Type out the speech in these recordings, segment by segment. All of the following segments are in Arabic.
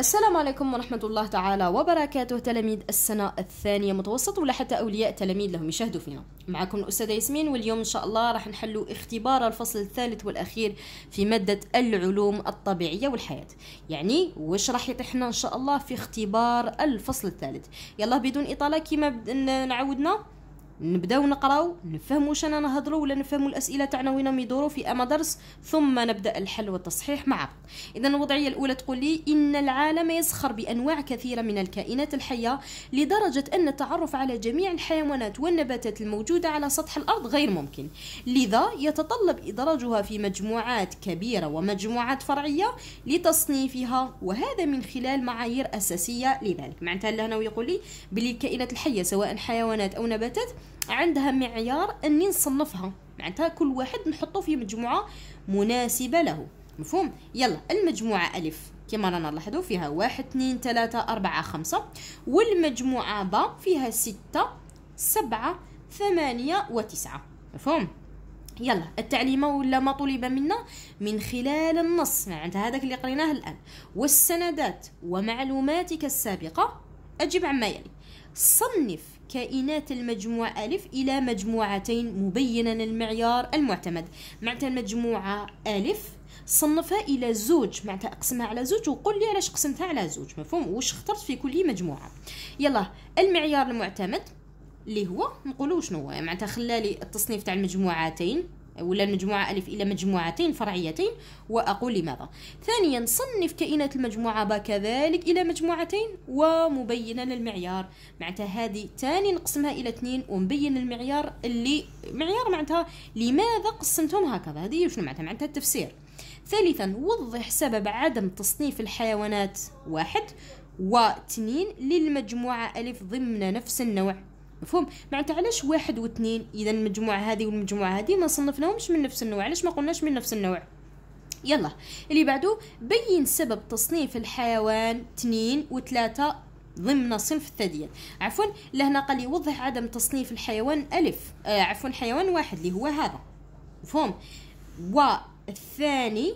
السلام عليكم ورحمة الله تعالى وبركاته تلاميذ السنة الثانية متوسط ولا حتى أولياء تلاميذ لهم يشاهدوا فينا معكم الأستاذة ياسمين واليوم إن شاء الله راح نحلوا اختبار الفصل الثالث والأخير في مادة العلوم الطبيعية والحياة يعني واش راح يطيحنا إن شاء الله في اختبار الفصل الثالث يلا بدون إطالة كما نعودنا نبداو نقراو نفهموا واش انا نهضروا ولا نفهموا الاسئله تاعنا وين يدوروا في اما درس ثم نبدا الحل والتصحيح مع بعض اذا الوضعيه الاولى تقول لي ان العالم يزخر بانواع كثيره من الكائنات الحيه لدرجه ان التعرف على جميع الحيوانات والنباتات الموجوده على سطح الارض غير ممكن لذا يتطلب ادراجها في مجموعات كبيره ومجموعات فرعيه لتصنيفها وهذا من خلال معايير اساسيه لذلك معناتها لهنا ويقول لي بلي الكائنات الحيه سواء حيوانات او نباتات عندها معيار اني نصنفها معناتها كل واحد نحطه في مجموعه مناسبه له مفهوم يلا المجموعه الف كما رانا نلاحظوا فيها واحد اثنين ثلاثة أربعة خمسة والمجموعة با فيها ستة سبعة ثمانية وتسعة مفهوم يلا التعليمه ولا ما طلب منا من خلال النص معناتها هذاك اللي قريناه الان والسندات ومعلوماتك السابقه اجب عما يلي صنف كائنات المجموعة ألف إلى مجموعتين مبينا المعيار المعتمد معناتها المجموعة ألف صنفها الى زوج معناتها اقسمها على زوج وقل لي علاش قسمتها على زوج مفهوم واش اخترت في كل مجموعه يلا المعيار المعتمد اللي هو نقولوا شنو هو معناتها خلالي التصنيف تاع المجموعتين ولا المجموعة ألف إلى مجموعتين فرعيتين وأقول لماذا ثانيا صنف كائنات المجموعة با كذلك إلى مجموعتين ومبينا للمعيار معناتها هذه تاني نقسمها إلى اثنين ونبين المعيار اللي معيار معناتها لماذا قسمتهم هكذا هذه شنو معناتها معناتها التفسير ثالثا وضح سبب عدم تصنيف الحيوانات واحد واثنين للمجموعة ألف ضمن نفس النوع مفهوم معناتها علاش واحد واثنين اذا المجموعه هذه والمجموعه هذه ما صنفناهمش من نفس النوع علاش ما قلناش من نفس النوع يلا اللي بعده بين سبب تصنيف الحيوان اثنين وثلاثة ضمن صنف الثدييات عفوا لهنا قال لي وضح عدم تصنيف الحيوان ألف آه عفوا حيوان واحد اللي هو هذا مفهوم والثاني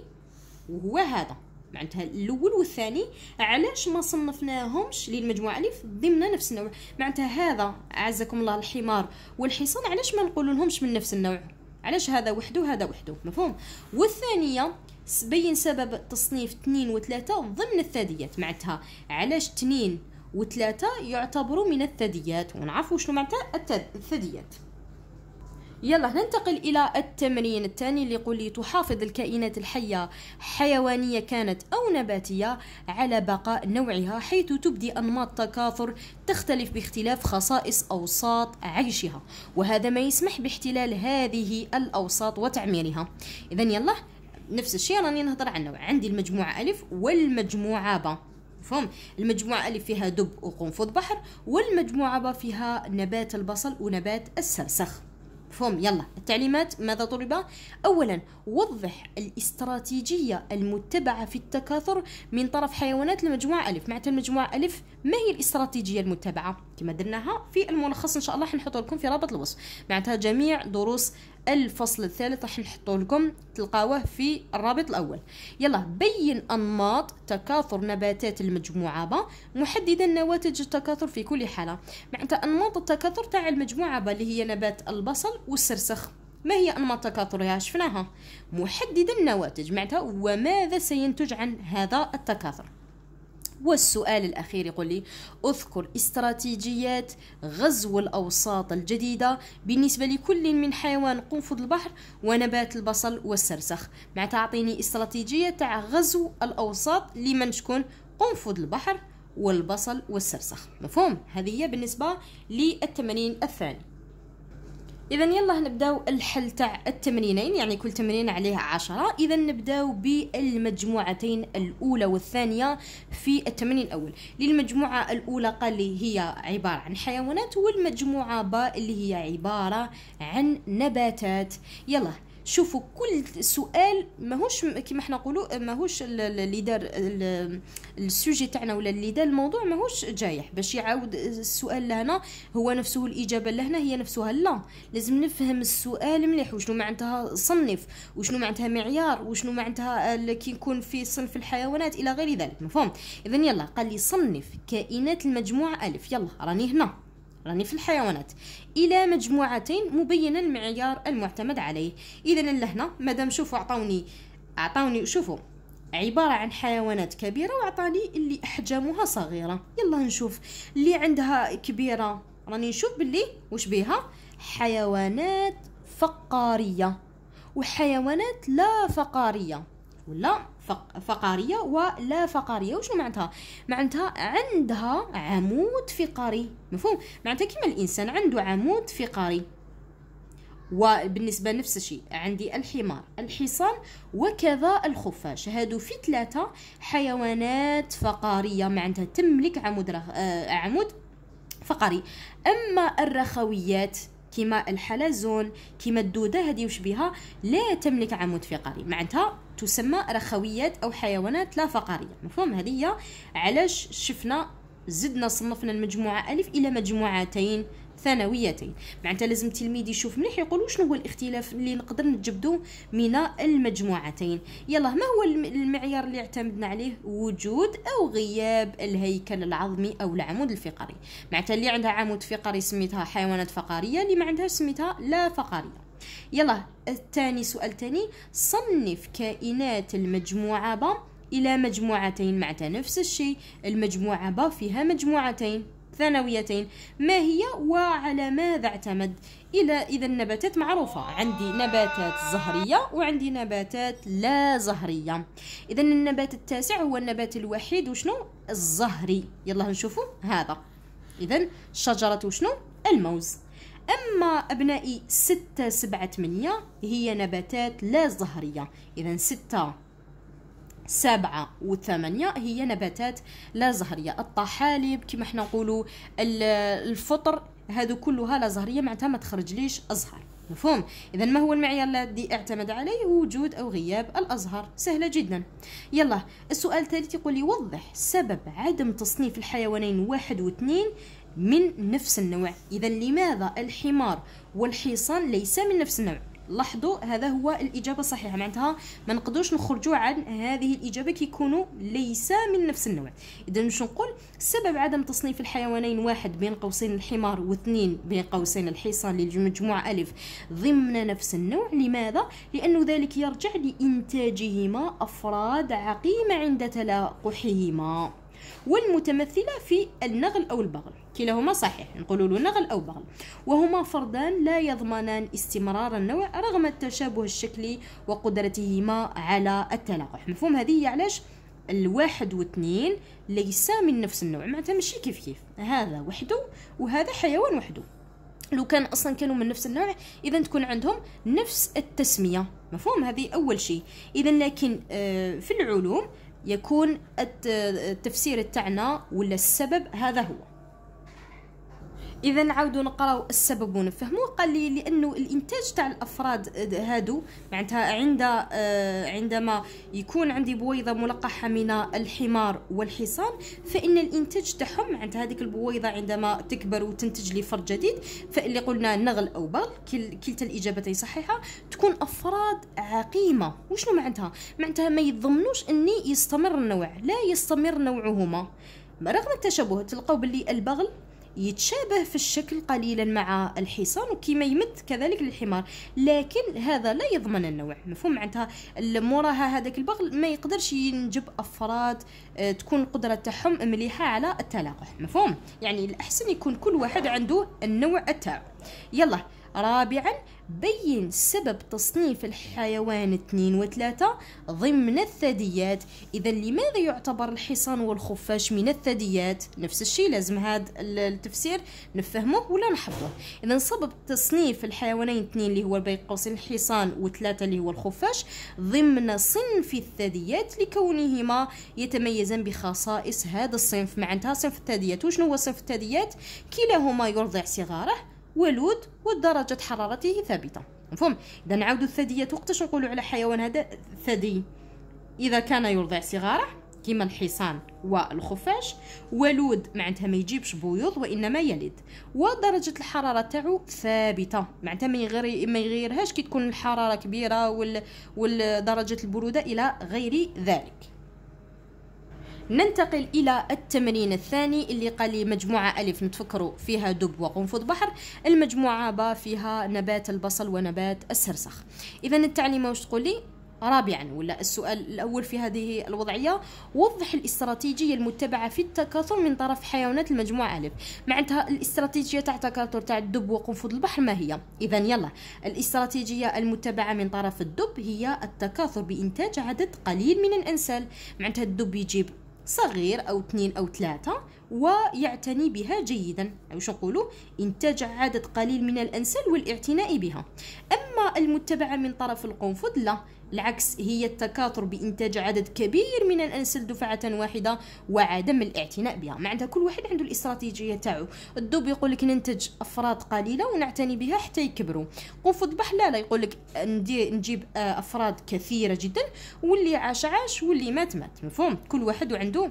وهو هذا معناتها الاول والثاني علاش ما صنفناهمش للمجموعه الف ضمن نفس النوع معناتها هذا اعزكم الله الحمار والحصان علاش ما نقولوا لهمش من نفس النوع علاش هذا وحده وهذا وحده مفهوم والثانيه بين سبب تصنيف اثنين وثلاثة ضمن الثدييات معناتها علاش اثنين وثلاثة يعتبروا من الثدييات ونعرفوا شنو معناتها الثدييات يلا ننتقل إلى التمرين الثاني اللي يقول لي تحافظ الكائنات الحية حيوانية كانت أو نباتية على بقاء نوعها حيث تبدي أنماط تكاثر تختلف باختلاف خصائص أوساط عيشها وهذا ما يسمح باحتلال هذه الأوساط وتعميرها إذا يلا نفس الشيء راني نهضر عن نوع عندي المجموعة ألف والمجموعة ب مفهوم المجموعة ألف فيها دب وقنفذ بحر والمجموعة ب فيها نبات البصل ونبات السرسخ مفهوم يلا التعليمات ماذا طلب أولا وضح الاستراتيجية المتبعة في التكاثر من طرف حيوانات المجموعة ألف معناتها المجموعة ألف ما هي الاستراتيجيه المتبعه كما درناها في الملخص ان شاء الله حنحطه لكم في رابط الوصف معناتها جميع دروس الفصل الثالث راح نحطه لكم تلقاوه في الرابط الاول يلا بين انماط تكاثر نباتات المجموعه با محددا نواتج التكاثر في كل حاله معناتها انماط التكاثر تاع المجموعه با اللي هي نبات البصل والسرسخ ما هي انماط تكاثرها شفناها محددا النواتج معناتها وماذا سينتج عن هذا التكاثر والسؤال الأخير يقول لي أذكر استراتيجيات غزو الأوساط الجديدة بالنسبة لكل من حيوان قنفذ البحر ونبات البصل والسرسخ مع تعطيني استراتيجية تاع غزو الأوساط لمن شكون قنفذ البحر والبصل والسرسخ مفهوم هذه هي بالنسبة للتمرين الثاني اذا يلا نبداو الحل تاع التمرينين يعني كل تمرين عليه عشرة اذا نبداو بالمجموعتين الاولى والثانيه في التمرين الاول للمجموعه الاولى قال لي هي عباره عن حيوانات والمجموعه باء اللي هي عباره عن نباتات يلا شوفوا كل سؤال ماهوش كيما حنا نقولوا ماهوش اللي دار السوجي تاعنا ولا اللي دار الموضوع ماهوش جايح باش يعاود السؤال لهنا هو نفسه الاجابه لهنا هي نفسها لا لازم نفهم السؤال مليح وشنو معناتها صنف وشنو معناتها معيار وشنو معناتها كي نكون في صنف الحيوانات الى غير ذلك مفهوم اذا يلا قال لي صنف كائنات المجموعه الف يلا راني هنا راني في الحيوانات الى مجموعتين مبينا المعيار المعتمد عليه اذا لهنا مادام شوفوا عطاوني عطاوني شوفوا عبارة عن حيوانات كبيرة وعطاني اللي أحجامها صغيرة يلا نشوف اللي عندها كبيرة راني نشوف باللي وش بيها حيوانات فقارية وحيوانات لا فقارية ولا فقريه ولا فقريه وشنو معناتها معناتها عندها عمود فقري مفهوم معناتها كيما الانسان عنده عمود فقري وبالنسبه نفس الشيء عندي الحمار الحصان وكذا الخفاش هادو في ثلاثه حيوانات فقاريه معناتها تملك عمود رخ... آه عمود فقري اما الرخويات كما الحلزون كما الدوده هذه وش بها لا تملك عمود فقري معناتها تسمى رخويات او حيوانات لا فقريه مفهوم هذه علاش شفنا زدنا صنفنا المجموعه الف الى مجموعتين ثانويتين معناتها لازم التلميذ يشوف مليح يقول شنو هو الاختلاف اللي نقدر نجبدو من المجموعتين يلا ما هو المعيار اللي اعتمدنا عليه وجود او غياب الهيكل العظمي او العمود الفقري معناتها اللي عندها عمود فقري سميتها حيوانات فقريه اللي ما عندهاش سميتها لا فقريه يلا الثاني سؤال ثاني صنف كائنات المجموعة با إلى مجموعتين معناتها نفس الشيء المجموعة با فيها مجموعتين ثانويتين ما هي وعلى ماذا اعتمد إلى إذا النباتات معروفة عندي نباتات زهرية وعندي نباتات لا زهرية إذا النبات التاسع هو النبات الوحيد وشنو الزهري يلا نشوفه هذا إذا شجرة شنو الموز أما أبنائي ستة سبعة ثمانية هي نباتات لا زهرية إذا ستة سبعة وثمانية هي نباتات لا زهرية الطحالب كما حنا نقولوا الفطر هذو كلها لا زهرية معناتها ما تخرج ليش أزهر مفهوم اذا ما هو المعيار الذي اعتمد عليه وجود او غياب الازهر سهله جدا يلا السؤال الثالث يقول يوضح وضح سبب عدم تصنيف الحيوانين واحد واثنين من نفس النوع إذا لماذا الحمار والحصان ليس من نفس النوع لاحظوا هذا هو الإجابة الصحيحة معناتها ما نقدروش نخرجوا عن هذه الإجابة كيكونوا ليس من نفس النوع إذا مش نقول سبب عدم تصنيف الحيوانين واحد بين قوسين الحمار واثنين بين قوسين الحصان للمجموعة ألف ضمن نفس النوع لماذا؟ لأن ذلك يرجع لإنتاجهما أفراد عقيمة عند تلاقحهما والمتمثلة في النغل أو البغل كلاهما صحيح نقول له نغل أو بغل وهما فردان لا يضمنان استمرار النوع رغم التشابه الشكلي وقدرتهما على التلاقح مفهوم هذه علاش الواحد واثنين ليسا من نفس النوع معناتها ماشي كيف كيف هذا وحده وهذا حيوان وحده لو كان اصلا كانوا من نفس النوع اذا تكون عندهم نفس التسميه مفهوم هذه اول شيء اذا لكن آه، في العلوم يكون التفسير تاعنا ولا السبب هذا هو اذا نعاودوا نقراو السبب ونفهموا قال لي لانه الانتاج تاع الافراد هادو معناتها عند آه، عندما يكون عندي بويضه ملقحه من الحمار والحصان فان الانتاج تاعهم معناتها هذيك البويضه عندما تكبر وتنتج لي فرد جديد فاللي قلنا نغل او بغل كلتا الاجابتين صحيحه تكون افراد عقيمه وشنو معناتها معناتها ما يضمنوش اني يستمر النوع لا يستمر نوعهما رغم التشابه تلقاو باللي البغل يتشابه في الشكل قليلا مع الحصان وكما يمد كذلك للحمار لكن هذا لا يضمن النوع مفهوم معناتها موراها هذاك البغل ما يقدرش ينجب افراد آه، تكون القدره تاعهم مليحه على التلاقح مفهوم يعني الاحسن يكون كل واحد عنده النوع تاعو يلا رابعا بين سبب تصنيف الحيوان 2 و 3 ضمن الثدييات إذا لماذا يعتبر الحصان والخفاش من الثدييات نفس الشيء لازم هذا التفسير نفهمه ولا نحفظه إذا سبب تصنيف الحيوانين 2 اللي هو بين قوسين الحصان وثلاثة اللي هو الخفاش ضمن صنف الثدييات لكونهما يتميزان بخصائص هذا الصنف معناتها صنف الثدييات وشنو هو صنف الثدييات كلاهما يرضع صغاره ولود ودرجة حرارته ثابتة مفهوم إذا نعود الثدية وقتاش نقولوا على حيوان هذا ثدي إذا كان يرضع صغاره كيما الحصان والخفاش ولود معناتها ما يجيبش بيوض وانما يلد ودرجه الحراره تاعو ثابته معناتها ما يغير ما يغيرهاش كي تكون الحراره كبيره وال... درجه البروده الى غير ذلك ننتقل إلى التمرين الثاني اللي قال لي مجموعة ألف نتفكروا فيها دب وقنفذ بحر المجموعة با فيها نبات البصل ونبات السرسخ إذا التعليمة واش تقول لي رابعا ولا السؤال الأول في هذه الوضعية وضح الاستراتيجية المتبعة في التكاثر من طرف حيوانات المجموعة ألف معناتها الاستراتيجية تاع التكاثر تاع الدب وقنفذ البحر ما هي إذا يلا الاستراتيجية المتبعة من طرف الدب هي التكاثر بإنتاج عدد قليل من الأنسال معناتها الدب يجيب صغير أو اثنين أو ثلاثة ويعتني بها جيدا واش نقولوا إنتاج عدد قليل من الأنسل والاعتناء بها أما المتبعة من طرف القنفذ لا العكس هي التكاثر بإنتاج عدد كبير من الأنسل دفعة واحدة وعدم الاعتناء بها معناتها كل واحد عنده الاستراتيجية تاعو الدوب يقول لك ننتج أفراد قليلة ونعتني بها حتى يكبروا قنفذ بحلالة يقول لك نجيب آه، أفراد كثيرة جدا واللي عاش عاش واللي مات مات مفهوم كل واحد وعنده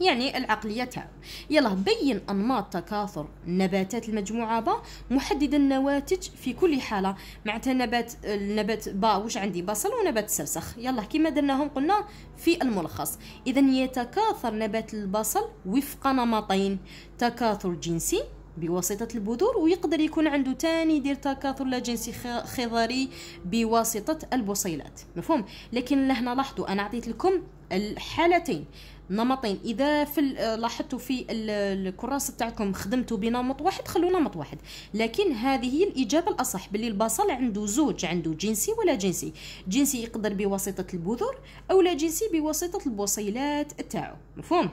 يعني العقلية تاعو يلا بين أنماط تكاثر نباتات المجموعة با محدد النواتج في كل حالة معناتها نبات النبات با واش عندي بصل ونبات السرسخ يلا كما درناهم قلنا في الملخص إذا يتكاثر نبات البصل وفق نمطين تكاثر جنسي بواسطة البذور ويقدر يكون عنده تاني يدير تكاثر لا جنسي خضري بواسطة البصيلات مفهوم لكن لهنا لاحظوا أنا عطيت لكم الحالتين نمطين اذا في آه، لاحظتوا في آه، الكراسه تاعكم خدمتوا بنمط واحد خلوا نمط واحد لكن هذه هي الاجابه الاصح باللي البصل عنده زوج عنده جنسي ولا جنسي جنسي يقدر بواسطه البذور او لا جنسي بواسطه البصيلات تاعو مفهوم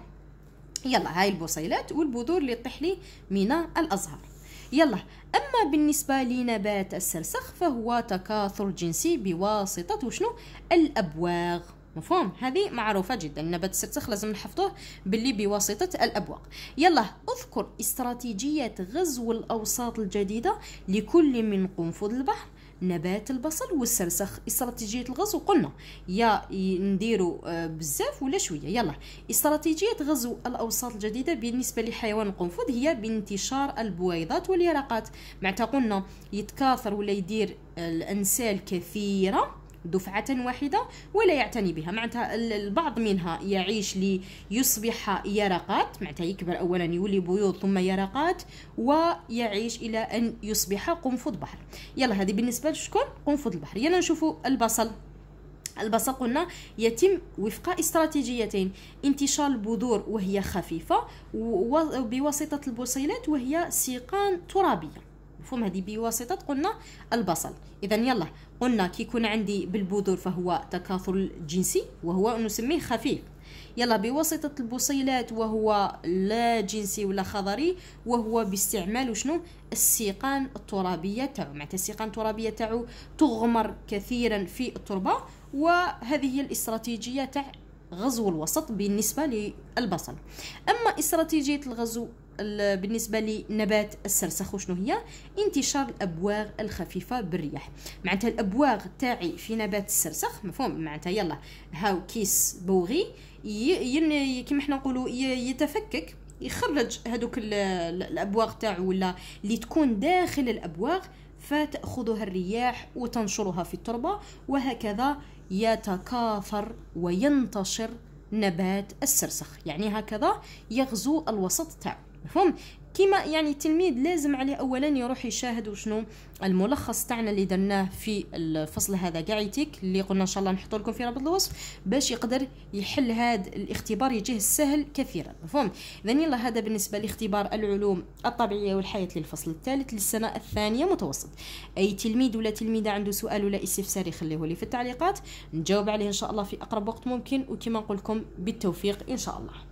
يلا هاي البصيلات والبذور اللي طيح لي من الازهار يلا أما بالنسبة لنبات السرسخ فهو تكاثر جنسي بواسطة شنو الأبواغ مفهوم هذه معروفة جدا نبات السرسخ لازم نحفظوه باللي بواسطة الأبواق يلا اذكر استراتيجية غزو الأوساط الجديدة لكل من قنفذ البحر نبات البصل والسرسخ استراتيجيه الغزو قلنا يا نديرو آه، بزاف ولا شويه يلا استراتيجيه غزو الاوساط الجديده بالنسبه لحيوان القنفذ هي بانتشار البويضات واليرقات معناتها قلنا يتكاثر ولا يدير آه، الانسال كثيره دفعة واحدة ولا يعتني بها معناتها البعض منها يعيش ليصبح يرقات معناتها يكبر أولا يولي بيوض ثم يرقات ويعيش إلى أن يصبح قنفذ بحر يلا هذه بالنسبة لشكون قنفذ البحر يلا نشوف البصل البصل قلنا يتم وفق استراتيجيتين انتشار البذور وهي خفيفة وبواسطة البصيلات وهي سيقان ترابية مفهوم هذه بواسطة قلنا البصل إذا يلا قلنا كي يكون عندي بالبذور فهو تكاثر جنسي وهو نسميه خفيف يلا بواسطة البصيلات وهو لا جنسي ولا خضري وهو باستعمال شنو السيقان الترابية تاعو معناتها السيقان الترابية تاعو تغمر كثيرا في التربة وهذه هي الاستراتيجية تاع غزو الوسط بالنسبة للبصل أما استراتيجية الغزو بالنسبه لنبات السرسخ وشنو هي انتشار الابواغ الخفيفه بالرياح معناتها الابواغ تاعي في نبات السرسخ مفهوم معناتها يلا هاو كيس بوغي كيما حنا نقولوا يتفكك يخرج هذوك الابواغ تاعو ولا اللي تكون داخل الابواغ فتاخذها الرياح وتنشرها في التربه وهكذا يتكاثر وينتشر نبات السرسخ يعني هكذا يغزو الوسط تاعو مفهوم كيما يعني التلميذ لازم عليه اولا يروح يشاهد وشنو الملخص تاعنا اللي درناه في الفصل هذا يتيك اللي قلنا ان شاء الله نحطو لكم في رابط الوصف باش يقدر يحل هذا الاختبار يجيه سهل كثيرا مفهوم اذا يلا هذا بالنسبه لاختبار العلوم الطبيعيه والحياه للفصل الثالث للسنه الثانيه متوسط اي تلميذ ولا تلميذه عنده سؤال ولا استفسار يخليه لي في التعليقات نجاوب عليه ان شاء الله في اقرب وقت ممكن وكما نقول لكم بالتوفيق ان شاء الله